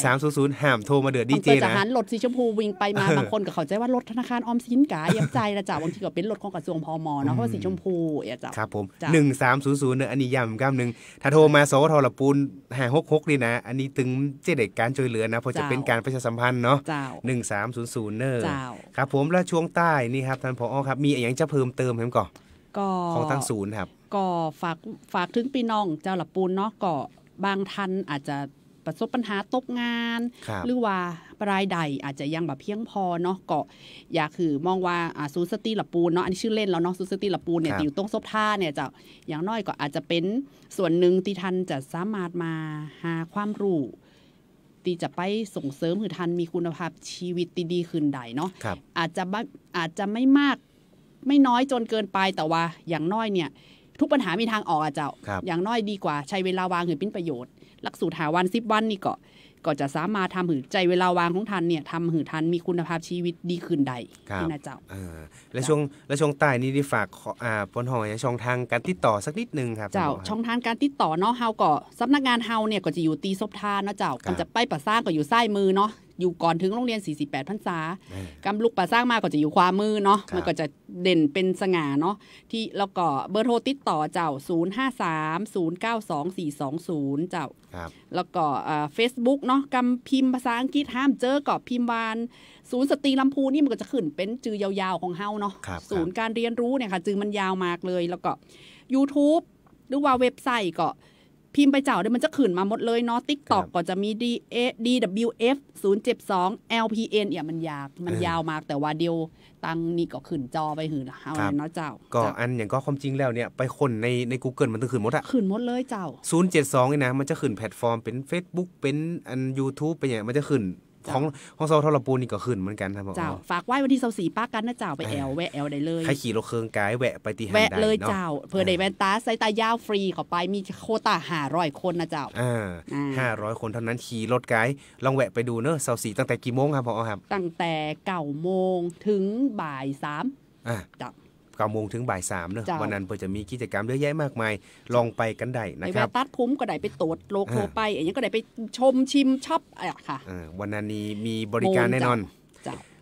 1300ห้ามโทรมาเดือดดีเจนะจะหันรถสีชมพูวิ่งไปมาบางคนก็เข้าใจว่ารถธนาคารออมสินกายับใจนะเจ้าบางทีก็เป็นรถของกระทรวงพมเนาะเพราะสีชมพูคู่อย่าจับครับผมหนึ่งสามศูนย์ศูนย์เนอยอันนี้ย้ำก้ามหนึ่งถ้าโทรมาโซทลปูนห่างหกหกนี่นะ อันนี้ถึงเจเด็กการช่วยเหลือนะพอจะเป็นการประชาสัมพันธ์เนาะหนึ่งสามศูนย์ศูนย์เนอยครับผมแล้วช่วงใต้นี่ครับท่านผอครับมีอย่างจะเพิ่มเติมเพิ่มก่อนของตั้งศูนย์ครับ ก็ฝากฝากถึงพี่น้องเจ้าหลับปูนเนาะก็บางท่านอาจจะประสบปัญหาตกงาน หรือว่ารายใดอาจจะยังแบบเพียงพอเนาะก็อยากคือมองว่าซูสตีหลับปูนเนาะอันนี้ชื่อเล่นแล้วเนาะซูสตีหลับปูนเนี่ยอยู่ตรงซบท่าเนี่ยจะอย่างน้อยก็อาจจะเป็นส่วนหนึ่งที่ทันจะสามารถมาหาความรู้ ที่จะไปส่งเสริมให้ทันมีคุณภาพชีวิตดีขึ้นใดเนาะอาจจะอาจจะไม่มากไม่น้อยจนเกินไปแต่ว่าอย่างน้อยเนี่ย ทุกปัญหามีทางออกอาะเจ้าอย่างน้อยดีกว่าใช้เวลาวางหรือเป็นประโยชน์หลักสูตรหาวันสิบวันนี่ก็ก็จะสามารถทำหือใจเวลาวางของทันเนี่ยทำหือทันมีคุณภาพชีวิตดีขึ้นใดที่นะเจ้าและช่วงและช่วงใต้นี่ได้ฝากอ่าพนหอยช่องทางการติดต่อสักนิดนึงครับ เจ้า ช่องทางการติดต่อเนาะเฮาก็สานักงานเฮาเนี่ยก็จะอยู่ตีซบทานเนาะเจ้าก็จะไปประสร้างก็อยู่ไส้มือเนาะอยู่ก่อนถึงโรงเรียน 48พรรษากำลูกป่าสร้างมากก็จะอยู่ความมือเนาะ มันก็จะเด่นเป็นสง่าเนาะ ที่แล้วก็เบอร์โทรติดต่อเจ้า 0 5 3 0 9 2 4 2 0 เจ้าแล้วก็เฟซบุ๊กเนาะกำพิมพ์ภาษาอังกฤษห้ามเจอกบพิมพ์วานศูนย์สตรีลำพูนี่มันก็จะขึ้นเป็นจือยาวๆ ของเฮาเนาะ ศูนย์การเรียนรู้เนี่ยค่ะจือมันยาวมากเลยแล้วก็ YouTube หรือว่าเว็บไซต์ก็พิมพ์ไปเจ้าเดี๋ยวมันจะขืนมาหมดเลยเนาะติ๊กตอกก็จะมี D A D W F 0 7 2 L P N เนี่ยมันยาวมันยาวมากแต่ว่าเดียวตังนี่ก็ขืนจอไปหืนเอาเลยเนาะเจ้าก็อันอย่างก็ความจริงแล้วเนี่ยไปคนในใน Google มันต้องขืนหมดอะขืนหมดเลยเจ้า 0 7 2เนี่ยนะมันจะขืนแพลตฟอร์มเป็น Facebook เป็นอัน YouTube เป็นอย่างมันจะขืนของของเสาทอลปูนี่ก็ขึ้นเหมือนกันครับผมจ้าฝากไหว้วันที่เสาสีป้ากันนะจ้า ไปแอลแวะแอลได้เลยใครขี่รถเครื่องกายแวะไปตีหันได้แวะเลยเจ้า เพื่อได้แว่นตาสายตายาวฟรีเข้าไปมีโคต้าหาร้อยคนนะเจ้าอ่าห้าร้อยคน เท่านั้นขี่รถกายลองแวะไปดูเนอะเสาสีตั้งแต่กี่โมงครับพอครับ ตั้งแต่เก้าโมงถึงบ่ายสามอ่าก้าโมงถึงบ่ายสามเนอะวันนั้นเพื่อจะมีกิจกรรมเยอะแยะมากมายลองไปกันได้นะครับไปตัดพุ้มก็ได้ไปตรวจโลโคไปอย่างนี้ก็ได้ไปชมชิมช็อปอไะค่ะวันนั้นนี้มีบริการแน่นอน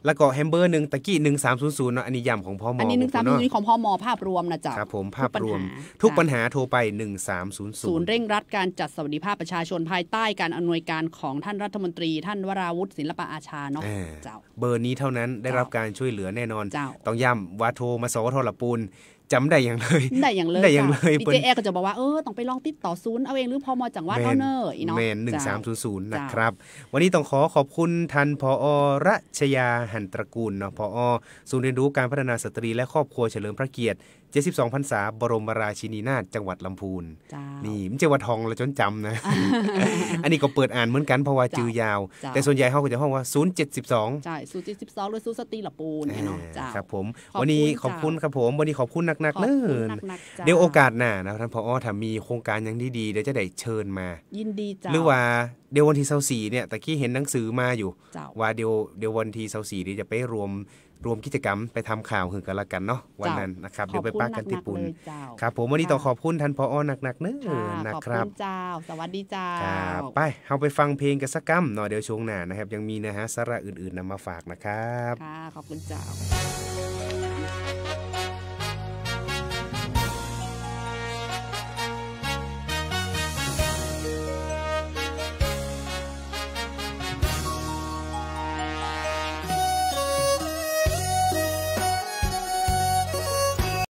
แล้วก็แฮมเบอร์หนึ่งตะกี้หนึ่งสามศูนย์ศูนย์เนาะอันนี้ย้ำของพ่อมออันนี้หนึ่งสามศูนย์ของพ่อมอภาพรวมนะจ๊ะ ครับผมภาพรวม ทุกปัญหาโทรไปหนึ่งสามศูนย์ศูนย์เร่งรัดการจัดสวัสดิภาพประชาชนภายใต้การอำนวยการของท่านรัฐมนตรี ท่านวราวุฒิศิลปะอาชาเนาะเจ้าเบอร์นี้เท่านั้นได้รับการช่วยเหลือแน่นอน ต้องย้ำว่าโทรมาสวทลปูนจำได้อย่างเลยได้อย่างเลยได้อย่างเลยพี่เจแอก็จะบอกว่า เออ ต้องไปลองติดต่อศูนย์ เอาเองหรือพอมอจังหวัดเ่าเนอร์เนาะแมนหนึ่งสามศูนย์ศูนย์นะครับ วันนี้ต้องขอขอบคุณท่านพอรัชยาหันตระกูลเนาะพอศูนย์เรียนรู้การพัฒนาสตรีและครอบครัวเฉลิมพระเกียรติ72พรรษาบรมราชินีนาถจังหวัดลำพูนนี่ไม่ใช่วัดทองละจนจำนะ อันนี้ก็เปิดอ่านเหมือนกันเพราะว่าจือยาว แต่ส่วนใหญ่เขาก็จะห้องว่า072ใช่072หรือ0สตีลปูนเนาะครับผมวันนี้ขอบคุณครับผม วันนี้ขอบคุณนักๆเนิ่นเดี๋ยวโอกาสหน้านะท่านพอถ้ามีโครงการยังดีๆเดี๋ยวจะได้เชิญมา ยินดีจ้าหรือว่าเดี๋ยววันที่เสาร์สี่เนี่ยตะกี้เห็นหนังสือมาอยู่ ว่าเดี๋ยวเดี๋ยววันที่เสาร์สี่เดี๋ยวจะไปรวมรวมกิจกรรมไปทำข่าวหือกันละกันเนาะวันนั้นนะครับเดี๋ยวไปป้ากันที่ปุ่นครับผมวันนี้ต้องขอบคุณท่านพออหนักๆเนื้อนะครับเจ้า สวัสดีเจ้าไปเอาไปฟังเพลงกันสักกัมหน่อยเดี๋ยวช่วงหน้านะครับยังมีนะฮะสาระอื่นๆ นำมาฝากนะครับค่ะขอบคุณเจ้า